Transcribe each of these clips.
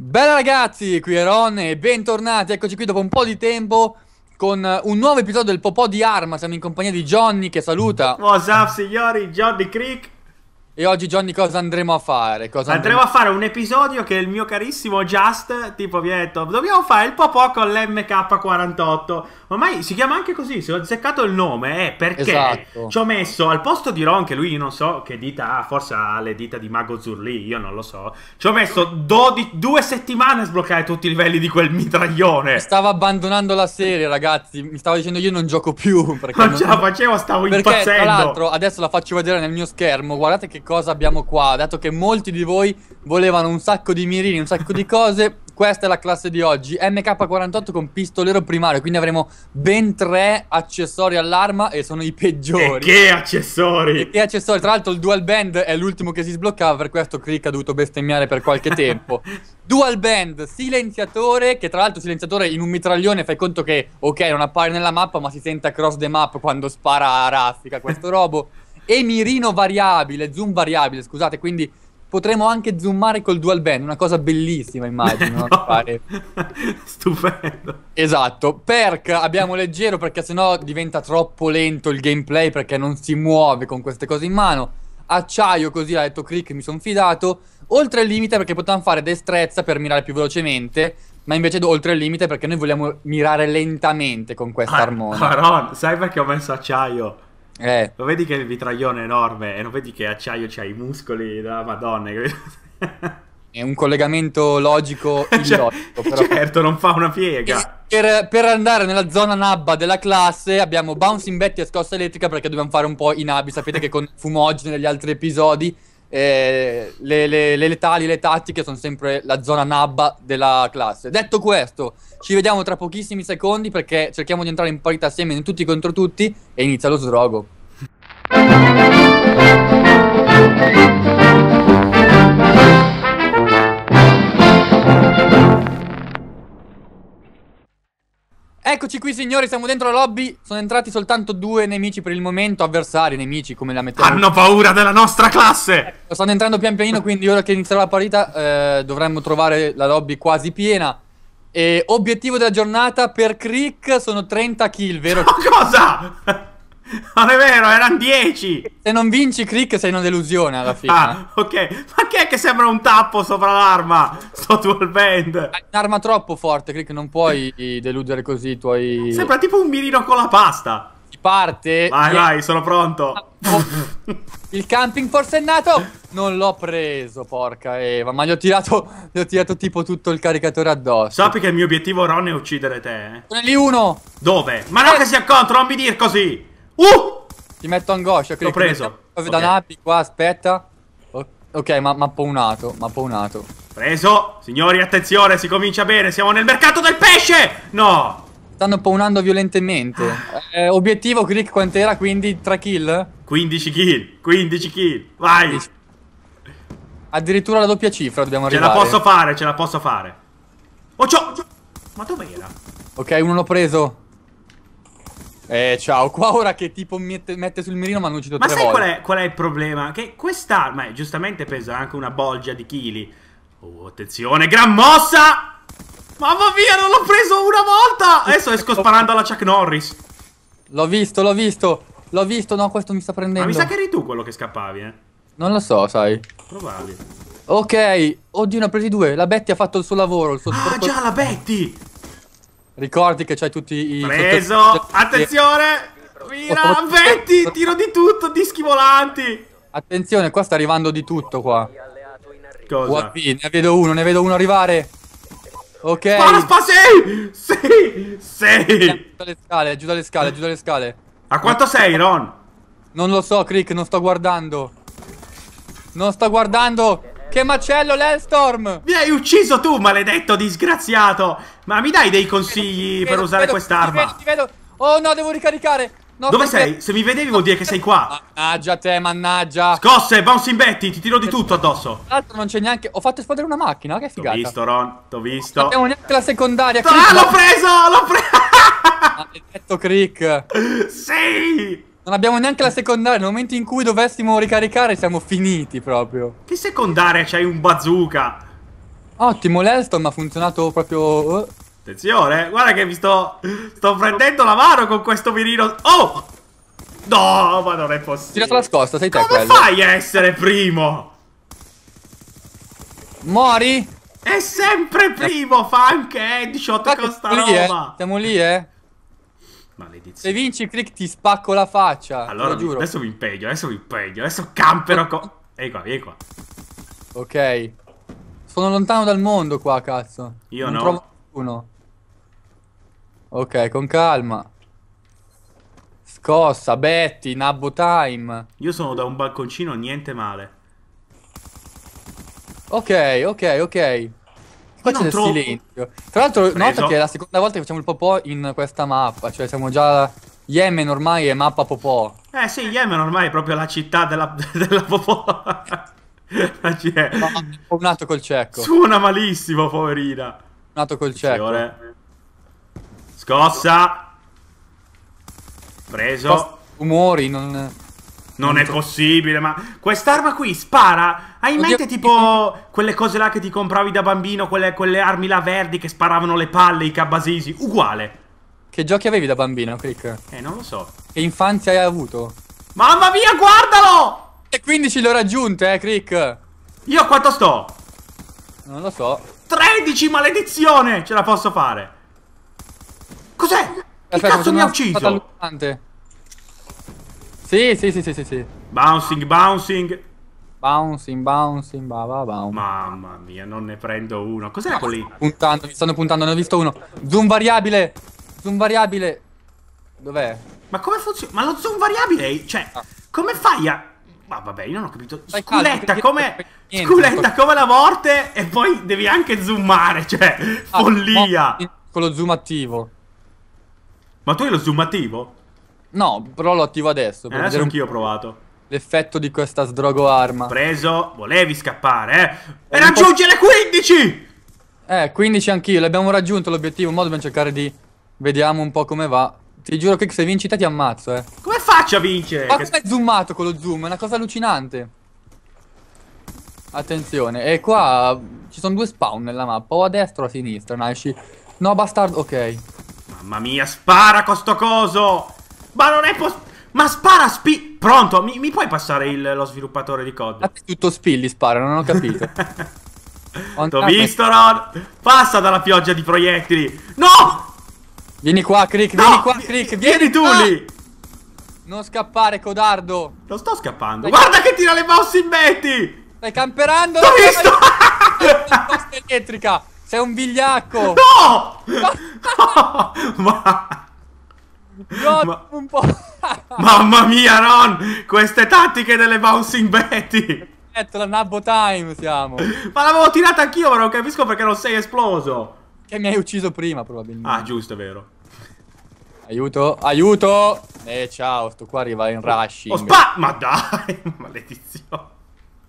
Bella ragazzi, qui è Ron e bentornati, eccoci qui dopo un po' di tempo con un nuovo episodio del Popò di Arma, siamo in compagnia di Johnny che saluta What's up signori, Johnny Creek e oggi Johnny cosa andremo a fare? Cosa andremo, andremo a fare un episodio che il mio carissimo Just tipo vi ha detto dobbiamo fare il popò con l'MK48. Ormai si chiama anche così, se ho azzeccato il nome è eh, perché esatto. ci ho messo al posto di Ron che lui non so che dita ha, forse ha le dita di Mago Zurli, io non lo so. Ci ho messo due settimane a sbloccare tutti i livelli di quel mitraglione. stavo abbandonando la serie ragazzi, mi stavo dicendo io non gioco più. Perché non ce la facevo, stavo perché, impazzendo. Tra l'altro adesso la faccio vedere nel mio schermo, guardate che cosa abbiamo qua. Dato che molti di voi volevano un sacco di mirini, un sacco di cose, questa è la classe di oggi. MK48 con pistolero primario, quindi avremo ben tre accessori all'arma e sono i peggiori. E che accessori! E che accessori! Tra l'altro il dual band è l'ultimo che si sbloccava, per questo Crick ha dovuto bestemmiare per qualche tempo. dual band, silenziatore, che tra l'altro silenziatore in un mitraglione fai conto che, ok, non appare nella mappa, ma si sente across the map quando spara a raffica questo robo e mirino variabile, zoom variabile, scusate, quindi potremo anche zoomare col dual band, una cosa bellissima immagino. no. Pare. Stupendo. Esatto, perk abbiamo leggero perché sennò diventa troppo lento il gameplay perché non si muove con queste cose in mano. Acciaio così l'ha detto click, mi sono fidato. Oltre il limite perché potevamo fare destrezza per mirare più velocemente, ma invece oltre il limite perché noi vogliamo mirare lentamente con questa ah, armona. sai perché ho messo acciaio? Eh. Lo vedi che il vitraglione è enorme e non vedi che acciaio c'ha i muscoli della Madonna. è un collegamento logico cioè, illogico. Cioè, certo, non fa una piega. Per, per, andare nella zona nabba della classe abbiamo bouncing betty e scossa elettrica perché dobbiamo fare un po' i nabi. Sapete che con fumogene negli altri episodi eh, le, le, le, letali, le tattiche sono sempre la zona nabba della classe. Detto questo, ci vediamo tra pochissimi secondi perché cerchiamo di entrare in parità assieme in tutti contro tutti e inizia lo srogo. Eccoci qui signori, siamo dentro la lobby Sono entrati soltanto due nemici per il momento Avversari, nemici, come la mettiamo Hanno paura della nostra classe ecco, Stanno entrando pian pianino, quindi ora che inizierà la partita eh, Dovremmo trovare la lobby quasi piena e obiettivo della giornata per Crick sono 30 kill, vero? Oh, cosa? Non è vero, erano 10. Se non vinci click sei una delusione alla fine. Ah, eh. ok. Ma che è che sembra un tappo sopra l'arma? Sto dual band. È un'arma troppo forte, click, non puoi deludere così i tuoi Sembra tipo un mirino con la pasta. Si parte. Vai, vai, sono pronto. Il camping forsennato non l'ho preso, porca Eva, ma gli ho tirato gli ho tirato tipo tutto il caricatore addosso. Sappi che il mio obiettivo Ron è uccidere te, eh. Sono lì uno. Dove? Ma non eh. che sia contro, non mi dir così. Uh! Ti metto angoscia, L'ho preso. Proprio okay. da napi qua, aspetta. ok, ma mapponato, mapponato. Preso! Signori, attenzione, si comincia bene, siamo nel mercato del pesce! No! Stanno pawnando violentemente. Ah. eh, obiettivo, Crick, quant'era? Quindi 3 kill? 15 kill, 15 kill, vai! 15. Addirittura la doppia cifra dobbiamo arrivare. Ce la posso fare, ce la posso fare. Oh, c'ho... Ma dove era? Ok, uno l'ho preso. Eh, ciao, qua ora che tipo mette, mette sul mirino ma non ci ma tre volte. Ma sai qual è, il problema? Che quest'arma, eh, giustamente pesa anche una bolgia di chili. Oh, attenzione, gran mossa! Mamma mia, non l'ho preso una volta! Adesso esco sparando alla Chuck Norris. L'ho visto, l'ho visto, l'ho visto, no, questo mi sta prendendo. Ma mi sa che eri tu quello che scappavi, eh? Non lo so, sai. Probabile. Ok, oddio, ne ho presi due. La Betty ha fatto il suo lavoro. Il suo ah, già, la Betty! Ricordi che c'hai tutti i... Preso! Attenzione! Mira, eh, 20! Tiro di tutto, dischi volanti! Attenzione, qua sta arrivando di tutto qua. Cosa? UAP, ne vedo uno, ne vedo uno arrivare. Ok. Spara, spara, sei! Sei! Sei! Giù dalle scale, giù dalle scale, giù dalle scale. A quanto sei, Ron? Non lo so, Crick, non sto guardando. Non sto guardando! Che macello l'Hellstorm! Mi hai ucciso tu, maledetto disgraziato! Ma mi dai dei consigli vedo, per usare quest'arma? Ti vedo, ti vedo. Oh no, devo ricaricare! No, Dove sei? Se mi vedevi vuol dire che sei qua. Mannaggia te, mannaggia. Scosse, bounce in Betty, ti tiro di tutto addosso. Tra l'altro non c'è neanche... Ho fatto esplodere una macchina, che figata. T'ho visto, Ron, t'ho visto. Non abbiamo neanche la secondaria. Ah, l'ho preso, l'ho preso! Maledetto Crick. sì! Non abbiamo neanche la secondaria. Nel momento in cui dovessimo ricaricare, siamo finiti proprio. Che secondaria? C'hai un bazooka. Ottimo, l'Elston ha funzionato proprio. Eh. Attenzione, eh. guarda che mi sto. Sto prendendo la mano con questo mirino. Oh! No, ma non è possibile. Tirato la scossa, sei te Come quello. fai a essere primo? Muori? È sempre primo, fa anche headshot eh, con sta roba. Eh? Siamo lì, eh? Maledizione. Se vinci, Crick, ti spacco la faccia. Allora, giuro. adesso mi impegno, adesso mi impegno, adesso campero Co- vieni qua, vieni qua. Ok. Sono lontano dal mondo qua, cazzo. Io non no. Trovo uno. Ok, con calma. Scossa, Betty, Nabbo Time. Io sono da un balconcino, niente male. Ok, ok, ok. Poi c'è il silenzio. Tra l'altro, Preso. nota che è la seconda volta che facciamo il popò in questa mappa. Cioè, siamo già. Yemen ormai è mappa popò. Eh sì, Yemen ormai è proprio la città della, della popò. Ho un nato col cecco. Suona malissimo, poverina. Un Nato col cecco. Signore. Scossa. Preso. Scossa. Umori, non. Non è possibile, ma quest'arma qui spara. Hai in mente tipo quelle cose là che ti compravi da bambino, quelle, quelle armi là verdi che sparavano le palle, i cabasisi? Uguale. Che giochi avevi da bambino, Crick? Eh, non lo so. Che infanzia hai avuto? Mamma mia, guardalo! E 15 le ho raggiunte, eh, Crick. Io quanto sto? Non lo so. 13, maledizione! Ce la posso fare. Cos'è? Che cazzo mi ha ucciso? Sì, sì, sì, sì, sì, sì. Bouncing, bouncing. Bouncing, bouncing, ba, ba, bounce. Um. Mamma mia, non ne prendo uno. Cos'era no, quelli? Puntando, mi stanno puntando, ne ho visto uno. Zoom variabile. Zoom variabile. Dov'è? Ma come funziona? Ma lo zoom variabile? Cioè, ah. come fai a... Ma vabbè, io non ho capito. Sculetta come... Sculetta ecco. come la morte e poi devi anche zoomare, cioè, ah, follia. Con lo zoom attivo. Ma tu hai lo zoom attivo? No, però lo attivo adesso. Per eh, adesso anch'io ho provato. L'effetto di questa sdrogo arma. Preso, volevi scappare, eh? E raggiungere 15! Eh, 15 anch'io, l'abbiamo raggiunto l'obiettivo, ma dobbiamo cercare di... Vediamo un po' come va. Ti giuro che se vinci te ti ammazzo, eh. Come faccio a vincere? Ma che... com'è zoomato con lo zoom? È una cosa allucinante. Attenzione, e qua ci sono due spawn nella mappa, o a destra o a sinistra, nasci. No, bastardo, ok. Mamma mia, spara con sto coso! Ma non è possibile. Ma spara spi... Pronto, mi, mi puoi passare il, lo sviluppatore di COD? tutto spilli li spara, non ho capito. T'ho visto, Ron! Passa dalla pioggia di proiettili! No! Vieni qua, Crick, no! vieni qua, Crick, vieni, vieni tu lì! Non scappare, codardo! Non sto scappando! Stai Guarda che tira le mosse in metti! Stai camperando! T'ho visto! La elettrica! Sei un vigliacco! No! no! Ma... No, Ma... un po'. Mamma mia, non! Queste tattiche delle bouncing Betty! Perfetto, la Nabbo Time siamo. Ma l'avevo tirata anch'io, ma non capisco perché non sei esploso. Che mi hai ucciso prima, probabilmente. Ah, giusto, è vero. Aiuto, aiuto! Eh, ciao, sto qua arriva in rushing. Oh, spa ma dai, maledizione.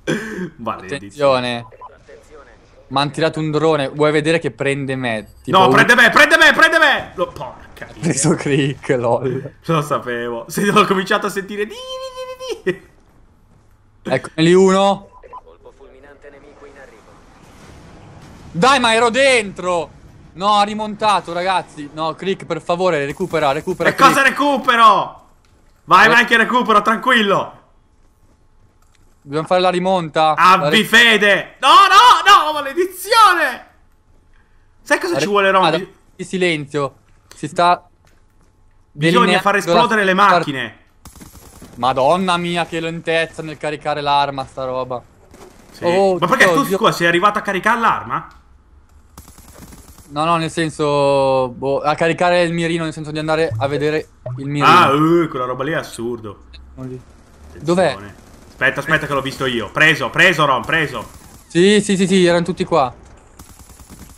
Maledizione. Attenzione. Ma hanno tirato un drone. Vuoi vedere che prende me? Tipo no, prende me, prende me, prende me! Lo porco! Carina. Preso click, lol. Lo sapevo. Se ho cominciato a sentire di di di di. Ecco, lì uno. Colpo fulminante nemico in arrivo. Dai, ma ero dentro. No, ha rimontato, ragazzi. No, click, per favore, recupera, recupera. E Crick. cosa recupero? Vai, vai che recupero, tranquillo. Dobbiamo fare la rimonta. Abbi fede. No, no, no, maledizione. Sai cosa la ci vuole, Robby? Di ah, silenzio. Si sta... Bisogna far esplodere le macchine. Madonna mia che lentezza nel caricare l'arma sta roba. Sì. Oh, Ma perché Dio, tu scusa, sei arrivato a caricare l'arma? No, no, nel senso... Boh, a caricare il mirino, nel senso di andare a vedere il mirino. Ah, uh, quella roba lì è assurdo. Dov'è? Aspetta, aspetta che l'ho visto io. Preso, preso Ron, preso. Sì, sì, sì, sì, erano tutti qua.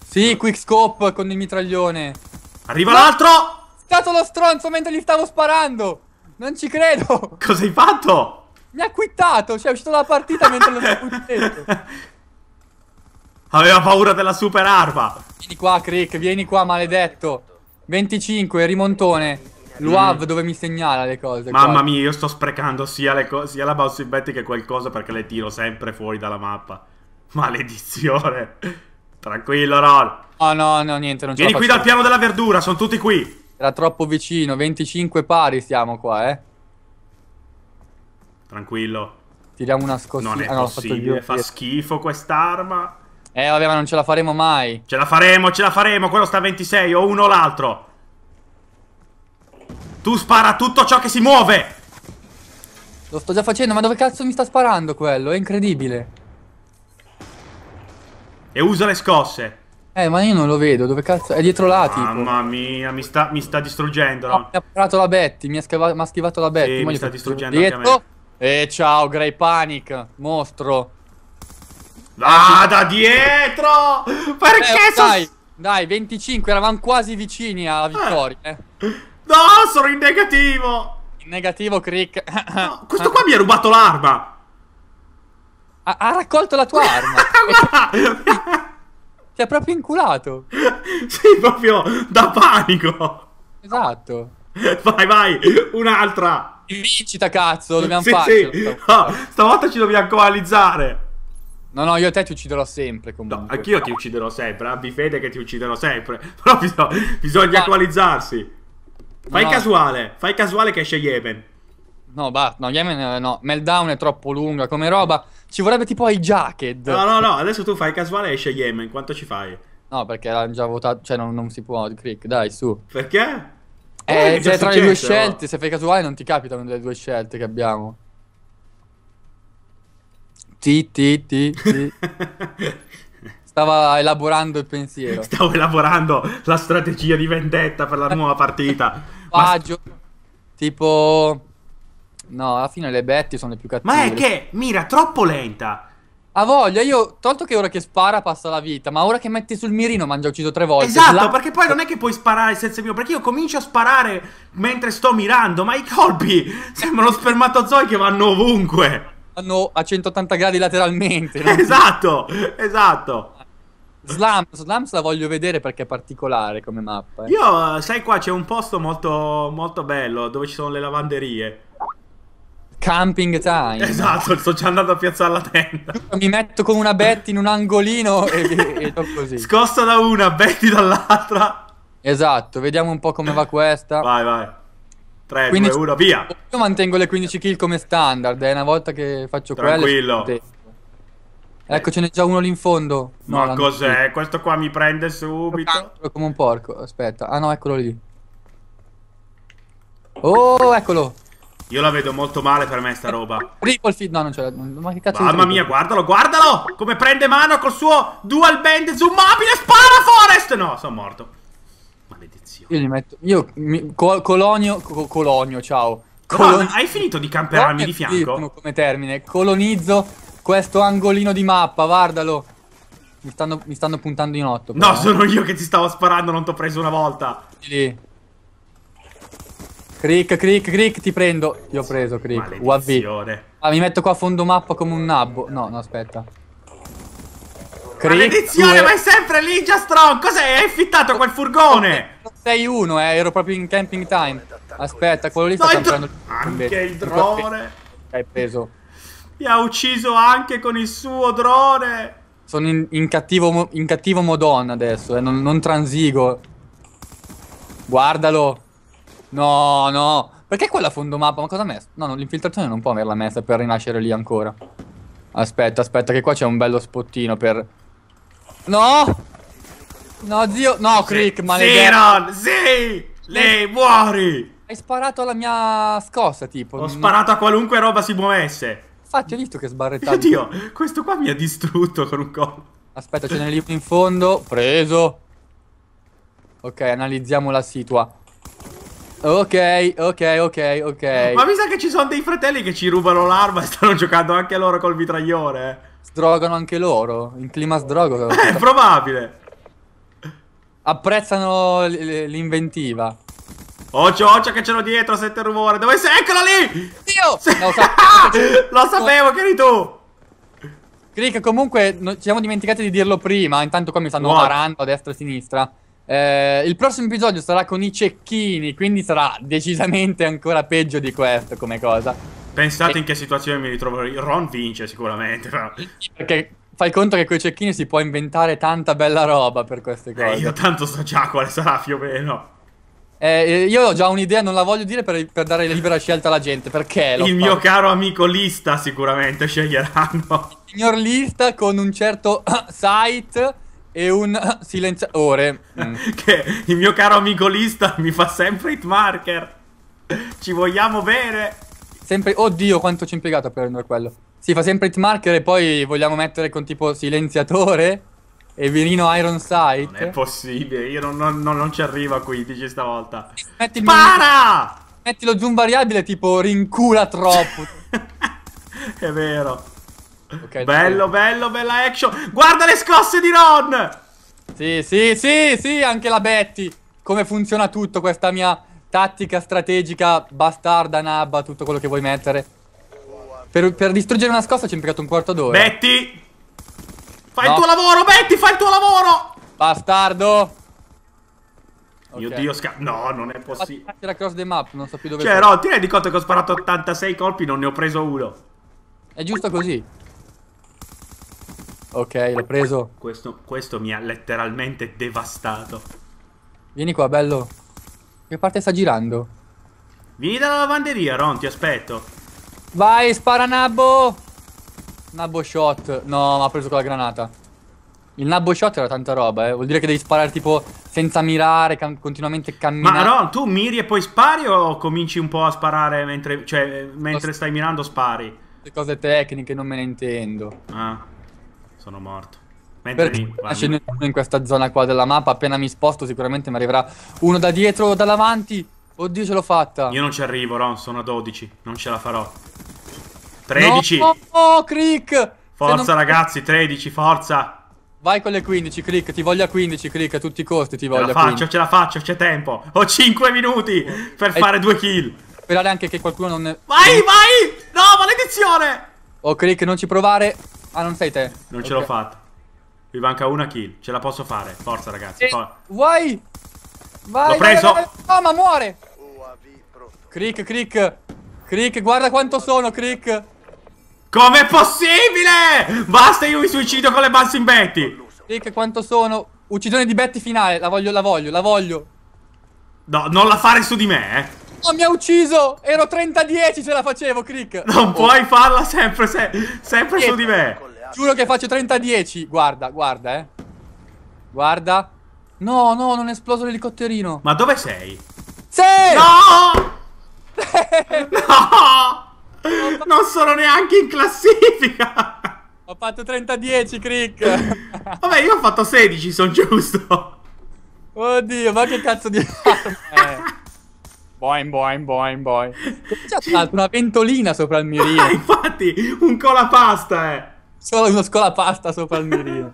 Sì, quickscope con il mitraglione. Arriva l'altro! È Stato lo stronzo mentre gli stavo sparando! Non ci credo! Cosa hai fatto? Mi ha quittato, cioè è uscito dalla partita mentre lo stavo quittando. Aveva paura della super arma. Vieni qua, Crick, vieni qua, maledetto. 25, rimontone. Luav mm. dove mi segnala le cose. Mamma qua. mia, io sto sprecando sia, sia la bouncy Betty che qualcosa perché le tiro sempre fuori dalla mappa. Maledizione. Tranquillo, Roll. No, no, no, niente, non Vieni qui dal piano della verdura, sono tutti qui. Era troppo vicino, 25 pari siamo qua, eh. Tranquillo. Tiriamo una scossa. Non è ah, no, possibile, fa schifo quest'arma. Eh, vabbè, ma non ce la faremo mai. Ce la faremo, ce la faremo, quello sta a 26, o uno o l'altro. Tu spara tutto ciò che si muove! Lo sto già facendo, ma dove cazzo mi sta sparando quello? È incredibile. E usa le scosse. Eh, ma io non lo vedo, dove cazzo? È dietro là, tipo. Mamma mia, mi sta, mi sta distruggendo. No? mi ha parato la Betty, mi ha, schiva... mi ha schivato la Betty. Sì, mi sta distruggendo dietro. E eh, ciao, Grey Panic, mostro. Ah, da dietro! Perché eh, dai, so... dai, 25, eravamo quasi vicini alla vittoria. Eh. No, sono in negativo! In negativo, Crick. No, questo qua mi ha rubato l'arma! Ha, ha, raccolto la tua arma! Ti cioè, ha proprio inculato. sì, proprio da panico. Esatto. Vai, vai, un'altra. Vincita, cazzo, dobbiamo sì, farcela. Sì. Oh, stavolta ci dobbiamo coalizzare. No, no, io a te ti ucciderò sempre comunque. No, anch'io ti ucciderò sempre, abbi fede che ti ucciderò sempre. Però bisogna, bisogna ah. no. coalizzarsi. Fai no, casuale, fai casuale che esce Yemen. No, basta, no, Yemen eh, no, Meltdown è troppo lunga come roba. Ci vorrebbe tipo i jacket. No, no, no, adesso tu fai casuale e esce Yemen, quanto ci fai? No, perché l'hanno già votato, cioè non, non si può, click, dai, su. Perché? Eh, cioè, tra le due scelte, se fai casuale non ti capitano delle due scelte che abbiamo. Ti, ti, ti, ti. Stava elaborando il pensiero. Stavo elaborando la strategia di vendetta per la nuova partita. Paggio. Ma... Tipo... No, alla fine le Betty sono le più cattive. Ma è che mira troppo lenta. Ha voglia, io tolto che ora che spara passa la vita, ma ora che metti sul mirino mangia ucciso tre volte. Esatto, la... perché poi cioè non è che puoi sparare senza mio, perché io comincio a sparare mentre sto mirando, ma i colpi sembrano spermatozoi che vanno ovunque. Vanno a 180 gradi lateralmente. No? Esatto, esatto. Slams, Slams la voglio vedere perché è particolare come mappa. Eh. Io, eh, sai qua, c'è un posto molto, molto bello dove ci sono le lavanderie. Camping time. Esatto, sto già andando a piazzare la tenda. Mi metto con una Betty in un angolino e, e do così. Scossa da una, Betty dall'altra. Esatto, vediamo un po' come va questa. Vai, vai. 3, 15... 2, 1, via. Io mantengo le 15 kill come standard, è eh, una volta che faccio Tranquillo. Tranquillo. Ecco, ce n'è già uno lì in fondo. No, Ma cos'è? Questo qua mi prende subito. Come un porco, aspetta. Ah no, eccolo lì. Oh, eccolo. Io la vedo molto male per me sta eh, roba. Ripple feed, no, non ce l'ho. Ma che cazzo Mamma mia, guardalo, guardalo! Come prende mano col suo dual band zoomabile, spara Forest! No, sono morto. Maledizione. Io gli metto. Io. Mi, col, colonio. Co, colonio, ciao. Colon... No, hai finito di camperarmi di fianco? Come termine. Colonizzo questo angolino di mappa, guardalo. Mi stanno, mi stanno puntando in otto. Però. No, eh. sono io che ti stavo sparando, non t'ho preso una volta. Sì. Crick, crick, crick, ti prendo. Io ho preso, crick. UAV. Ah, mi metto qua a fondo mappa come un nabbo. No, no, aspetta. Crick, Maledizione, due. ma è sempre lì, già strong. Cos'è? Hai affittato quel furgone? 6-1, eh, ero proprio in camping time. Aspetta, quello lì sta no, Anche il drone. Hai preso. Mi ha ucciso anche con il suo drone. Sono in, in cattivo, in cattivo Madonna adesso, eh. non, non transigo. Guardalo. No, no. Perché quella fondo mappa? Ma cosa ha messo? No, no, l'infiltrazione non può averla messa per rinascere lì ancora. Aspetta, aspetta, che qua c'è un bello spottino per... No! No, zio... No, Crick, maledetto. Zeron, sì! Lei muori! Hai sparato alla mia scossa, tipo. Ho mm. sparato a qualunque roba si muovesse. Infatti, ho visto che sbarrettato. Oddio, questo qua mi ha distrutto con un colpo. Aspetta, ce n'è lì in fondo. Preso. Ok, analizziamo la situa. Ok, ok, ok, ok. Ma mi sa che ci sono dei fratelli che ci rubano l'arma e stanno giocando anche loro col mitraglione. Sdrogano anche loro, in clima sdrogo. è probabile. Apprezzano l'inventiva. Occhio, occhio che c'ero dietro, sette rumore. Dove sei? Eccola lì! Dio! Se... No, sa... Lo sapevo che eri tu! Crick, comunque, no, ci siamo dimenticati di dirlo prima. Intanto qua mi stanno What? parando a destra e a sinistra. Eh, il prossimo episodio sarà con i cecchini, quindi sarà decisamente ancora peggio di questo come cosa. Pensate e... in che situazione mi ritroverò. Ron vince sicuramente. Però. Perché fai conto che con i cecchini si può inventare tanta bella roba per queste eh, cose. Eh, io tanto so già quale sarà più o meno. Eh, io ho già un'idea, non la voglio dire per, per dare libera scelta alla gente, perché... Il mio caro amico Lista sicuramente sceglieranno. Il signor Lista con un certo site e un silenziatore. Mm. che il mio caro amico Lista mi fa sempre hitmarker. Ci vogliamo bene. Sempre... Oddio, quanto ci ho impiegato per prendere quello. Si fa sempre hitmarker e poi vogliamo mettere con tipo silenziatore e virino Iron Sight. Non è possibile, io non, non, non, non ci arrivo a 15 stavolta. Metti il Spara! Metti lo zoom variabile tipo rincula troppo. è vero. Okay, bello, bello, bella action. Guarda le scosse di Ron. Sì, sì, sì, sì, anche la Betty. Come funziona tutto questa mia tattica strategica bastarda, nabba, tutto quello che vuoi mettere. Per, per distruggere una scossa ci è impiegato un quarto d'ora. Betty! Fai no. il tuo lavoro, Betty, fai il tuo lavoro! Bastardo! Mio okay. dio, sca no, non è possibile. la cross the map, non so più dove. Cioè, Ron, ti rendi conto che ho sparato 86 colpi, non ne ho preso uno. È giusto così. Ok, l'ho preso. Questo, questo, mi ha letteralmente devastato. Vieni qua, bello. Che parte sta girando? Vieni dalla lavanderia, Ron, ti aspetto. Vai, spara Nabbo! Nabbo shot. No, ma ha preso quella granata. Il Nabbo shot era tanta roba, eh. Vuol dire che devi sparare tipo senza mirare, continuamente camminare. Ma Ron, tu miri e poi spari o cominci un po' a sparare mentre, cioè, mentre stai mirando spari? Le cose tecniche non me ne intendo. Ah. Sono morto. Mentre Perché mi... c'è in questa zona qua della mappa. Appena mi sposto, sicuramente mi arriverà uno da dietro o da davanti. Oddio, ce l'ho fatta. Io non ci arrivo, Ron. Sono a 12. Non ce la farò. 13. No, oh, Crick. Forza, non... ragazzi. 13, forza. Vai con le 15, click, ti voglio a 15, click, a tutti i costi ti voglio Ce la Faccio, ce la faccio, c'è tempo. Ho 5 minuti per e fare due kill. Sperare anche che qualcuno non... Vai, vai! No, maledizione! Oh, click, non ci provare. Ah, non sei te. Non okay. ce l'ho fatta. Mi manca una kill. Ce la posso fare. Forza, ragazzi. For vai! Vai! L'ho preso! Vai, vai, vai. Oh, ma muore! Crick, Crick! Crick, guarda quanto sono, Crick! Com'è possibile? Basta, io mi suicido con le in Betty! Crick, quanto sono? Uccisione di Betty finale. La voglio, la voglio, la voglio. No, non la fare su di me, eh. Oh, mi ha ucciso! Ero 30-10 ce la facevo, Crick! Non oh. puoi farla sempre, se sempre Dietro. su di me! Giuro che faccio 30-10! Guarda, guarda, eh! Guarda! No, no, non è esploso l'elicotterino! Ma dove sei? Sei! No! no! Non sono neanche in classifica! Ho fatto 30-10, Crick! Vabbè, io ho fatto 16, sono giusto! Oddio, ma che cazzo di... eh. Boing, boing, boing, boing. C'è una ventolina sopra il mirino. Ah, Infatti, un colapasta, eh. Solo uno scolapasta sopra il mirino.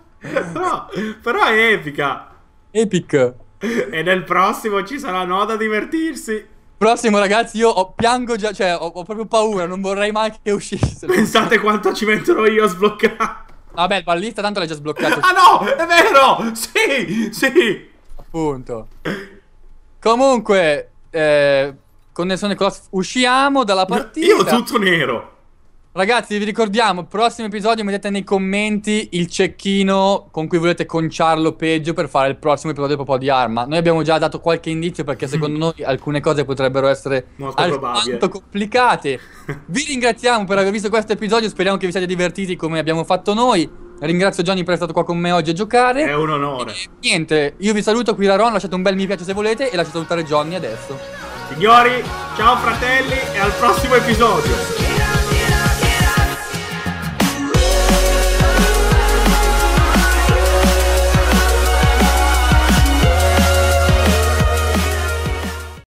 no, però è epica. Epic. E nel prossimo ci sarà no da divertirsi. Prossimo, ragazzi, io ho, piango già, cioè, ho, ho, proprio paura, non vorrei mai che uscisse. Pensate quanto ci metterò io a sbloccare. Vabbè, il ballista tanto l'hai già sbloccato. ah no, è vero! Sì, sì! Appunto. Comunque, eh, connessione cross. Usciamo dalla partita. Io tutto nero. Ragazzi, vi ricordiamo, prossimo episodio mettete nei commenti il cecchino con cui volete conciarlo peggio per fare il prossimo episodio proprio di Arma. Noi abbiamo già dato qualche indizio perché secondo noi alcune cose potrebbero essere Molto complicate. vi ringraziamo per aver visto questo episodio, speriamo che vi siate divertiti come abbiamo fatto noi. Ringrazio Gianni per essere stato qua con me oggi a giocare. È un onore. E, niente, io vi saluto qui da Ron, lasciate un bel mi piace se volete e lasciate salutare Johnny adesso. Signori, ciao fratelli e al prossimo episodio.